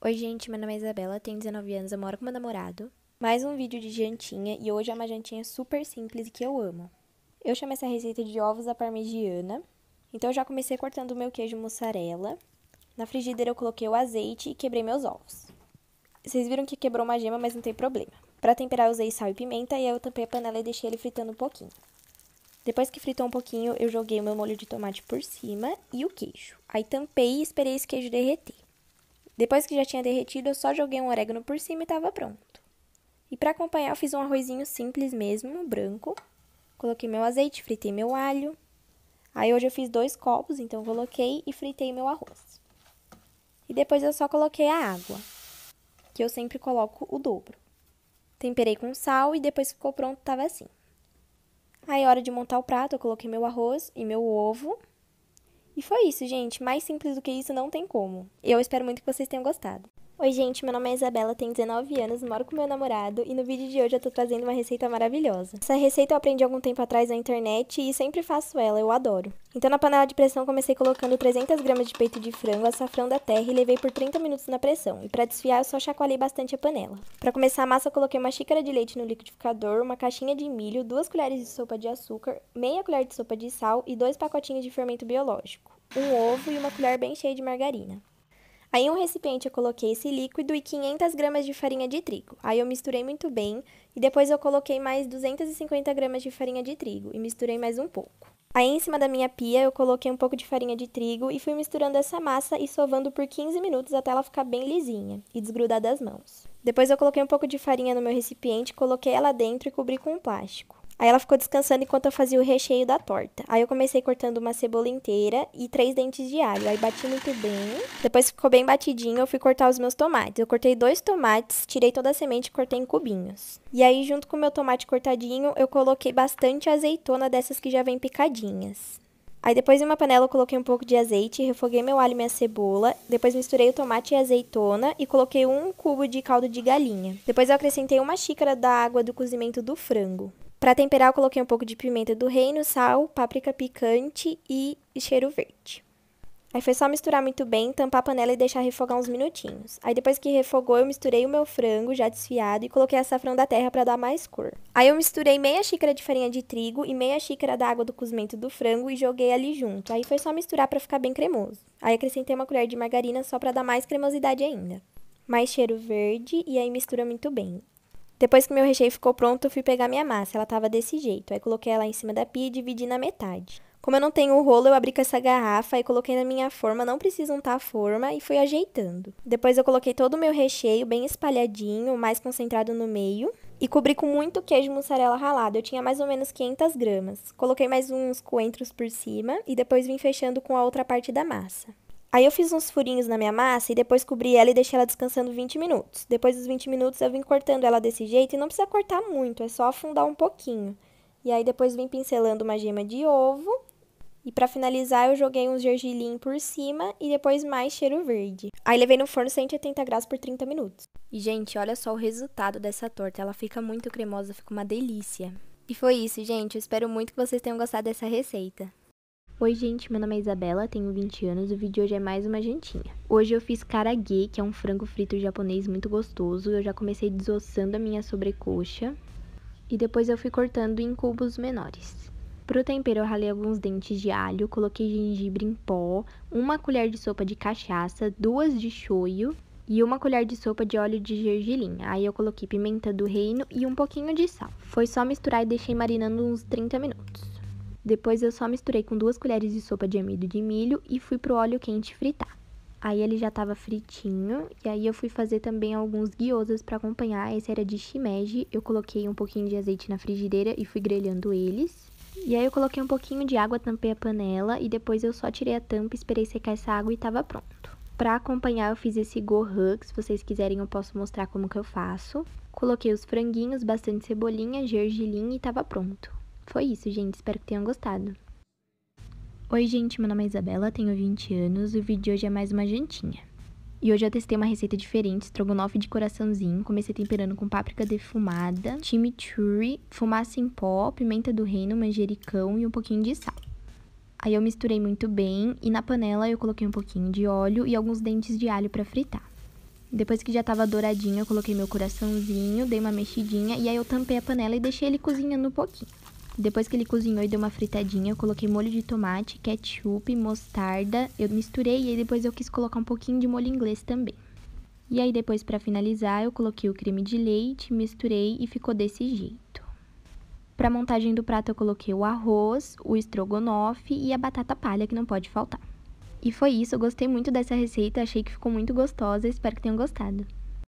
Oi, gente, meu nome é Isabela, tenho 19 anos, eu moro com meu namorado. Mais um vídeo de jantinha e hoje é uma jantinha super simples e que eu amo. Eu chamo essa receita de ovos à parmegiana. Então eu já comecei cortando o meu queijo mussarela. Na frigideira eu coloquei o azeite e quebrei meus ovos. Vocês viram que quebrou uma gema, mas não tem problema. Para temperar eu usei sal e pimenta e aí eu tampei a panela e deixei ele fritando um pouquinho. Depois que fritou um pouquinho, eu joguei o meu molho de tomate por cima e o queijo. Aí tampei e esperei esse queijo derreter. Depois que já tinha derretido, eu só joguei um orégano por cima e estava pronto. E para acompanhar, eu fiz um arrozinho simples mesmo, branco. Coloquei meu azeite, fritei meu alho. Aí hoje eu fiz dois copos, então coloquei e fritei meu arroz. E depois eu só coloquei a água, que eu sempre coloco o dobro. Temperei com sal e depois ficou pronto, estava assim. Aí, é hora de montar o prato, eu coloquei meu arroz e meu ovo. E foi isso, gente. Mais simples do que isso não tem como. Eu espero muito que vocês tenham gostado. Oi, gente, meu nome é Isabela, tenho 19 anos, moro com meu namorado e no vídeo de hoje eu tô trazendo uma receita maravilhosa. Essa receita eu aprendi algum tempo atrás na internet e sempre faço ela, eu adoro. Então na panela de pressão comecei colocando 300 gramas de peito de frango, açafrão da terra e levei por 30 minutos na pressão. E para desfiar eu só chacoalhei bastante a panela. Para começar a massa coloquei uma xícara de leite no liquidificador, uma caixinha de milho, duas colheres de sopa de açúcar, meia colher de sopa de sal e dois pacotinhos de fermento biológico um ovo e uma colher bem cheia de margarina. Aí em um recipiente eu coloquei esse líquido e 500 gramas de farinha de trigo. Aí eu misturei muito bem e depois eu coloquei mais 250 gramas de farinha de trigo e misturei mais um pouco. Aí em cima da minha pia eu coloquei um pouco de farinha de trigo e fui misturando essa massa e sovando por 15 minutos até ela ficar bem lisinha e desgrudar das mãos. Depois eu coloquei um pouco de farinha no meu recipiente, coloquei ela dentro e cobri com um plástico. Aí ela ficou descansando enquanto eu fazia o recheio da torta. Aí eu comecei cortando uma cebola inteira e três dentes de alho. Aí bati muito bem. Depois ficou bem batidinho, eu fui cortar os meus tomates. Eu cortei dois tomates, tirei toda a semente e cortei em cubinhos. E aí, junto com o meu tomate cortadinho, eu coloquei bastante azeitona dessas que já vem picadinhas. Aí depois em uma panela eu coloquei um pouco de azeite, refoguei meu alho e minha cebola, depois misturei o tomate e a azeitona e coloquei um cubo de caldo de galinha. Depois eu acrescentei uma xícara da água do cozimento do frango. Para temperar, eu coloquei um pouco de pimenta do reino, sal, páprica picante e cheiro verde. Aí foi só misturar muito bem, tampar a panela e deixar refogar uns minutinhos. Aí depois que refogou, eu misturei o meu frango já desfiado e coloquei açafrão da terra para dar mais cor. Aí eu misturei meia xícara de farinha de trigo e meia xícara da água do cozimento do frango e joguei ali junto. Aí foi só misturar para ficar bem cremoso. Aí acrescentei uma colher de margarina só para dar mais cremosidade ainda. Mais cheiro verde e aí mistura muito bem. Depois que meu recheio ficou pronto, eu fui pegar minha massa. Ela tava desse jeito. Aí coloquei ela em cima da pia e dividi na metade. Como eu não tenho o rolo, eu abri com essa garrafa e coloquei na minha forma, não precisa untar a forma, e fui ajeitando. Depois eu coloquei todo o meu recheio bem espalhadinho, mais concentrado no meio, e cobri com muito queijo mussarela ralado. Eu tinha mais ou menos 500 gramas. Coloquei mais uns coentros por cima e depois vim fechando com a outra parte da massa. Aí eu fiz uns furinhos na minha massa e depois cobri ela e deixei ela descansando 20 minutos. Depois dos 20 minutos eu vim cortando ela desse jeito e não precisa cortar muito, é só afundar um pouquinho. E aí depois vim pincelando uma gema de ovo. E para finalizar eu joguei uns gergelim por cima e depois mais cheiro verde. Aí levei no forno 180 graus por 30 minutos. E gente, olha só o resultado dessa torta, ela fica muito cremosa, fica uma delícia. E foi isso, gente, eu espero muito que vocês tenham gostado dessa receita. Oi gente, meu nome é Isabela, tenho 20 anos e o vídeo de hoje é mais uma jantinha. Hoje eu fiz karage, que é um frango frito japonês muito gostoso. Eu já comecei desossando a minha sobrecoxa e depois eu fui cortando em cubos menores. Pro tempero eu ralei alguns dentes de alho, coloquei gengibre em pó, uma colher de sopa de cachaça, duas de shoyu e uma colher de sopa de óleo de gergelim. Aí eu coloquei pimenta do reino e um pouquinho de sal. Foi só misturar e deixei marinando uns 30 minutos. Depois eu só misturei com duas colheres de sopa de amido de milho e fui pro óleo quente fritar. Aí ele já tava fritinho, e aí eu fui fazer também alguns guiosas para acompanhar. Esse era de shimeji, eu coloquei um pouquinho de azeite na frigideira e fui grelhando eles. E aí eu coloquei um pouquinho de água, tampei a panela e depois eu só tirei a tampa, esperei secar essa água e tava pronto. Para acompanhar eu fiz esse gohan, se vocês quiserem eu posso mostrar como que eu faço. Coloquei os franguinhos, bastante cebolinha, gergelim e tava pronto. Foi isso, gente. Espero que tenham gostado. Oi, gente. Meu nome é Isabela, tenho 20 anos o vídeo de hoje é mais uma jantinha. E hoje eu testei uma receita diferente, estrogonofe de coraçãozinho. Comecei temperando com páprica defumada, chimichurri, fumaça em pó, pimenta do reino, manjericão e um pouquinho de sal. Aí eu misturei muito bem e na panela eu coloquei um pouquinho de óleo e alguns dentes de alho para fritar. Depois que já estava douradinho, eu coloquei meu coraçãozinho, dei uma mexidinha e aí eu tampei a panela e deixei ele cozinhando um pouquinho. Depois que ele cozinhou e deu uma fritadinha, eu coloquei molho de tomate, ketchup, mostarda. Eu misturei e aí depois eu quis colocar um pouquinho de molho inglês também. E aí depois para finalizar, eu coloquei o creme de leite, misturei e ficou desse jeito. Para montagem do prato eu coloquei o arroz, o estrogonofe e a batata palha que não pode faltar. E foi isso, eu gostei muito dessa receita, achei que ficou muito gostosa, espero que tenham gostado.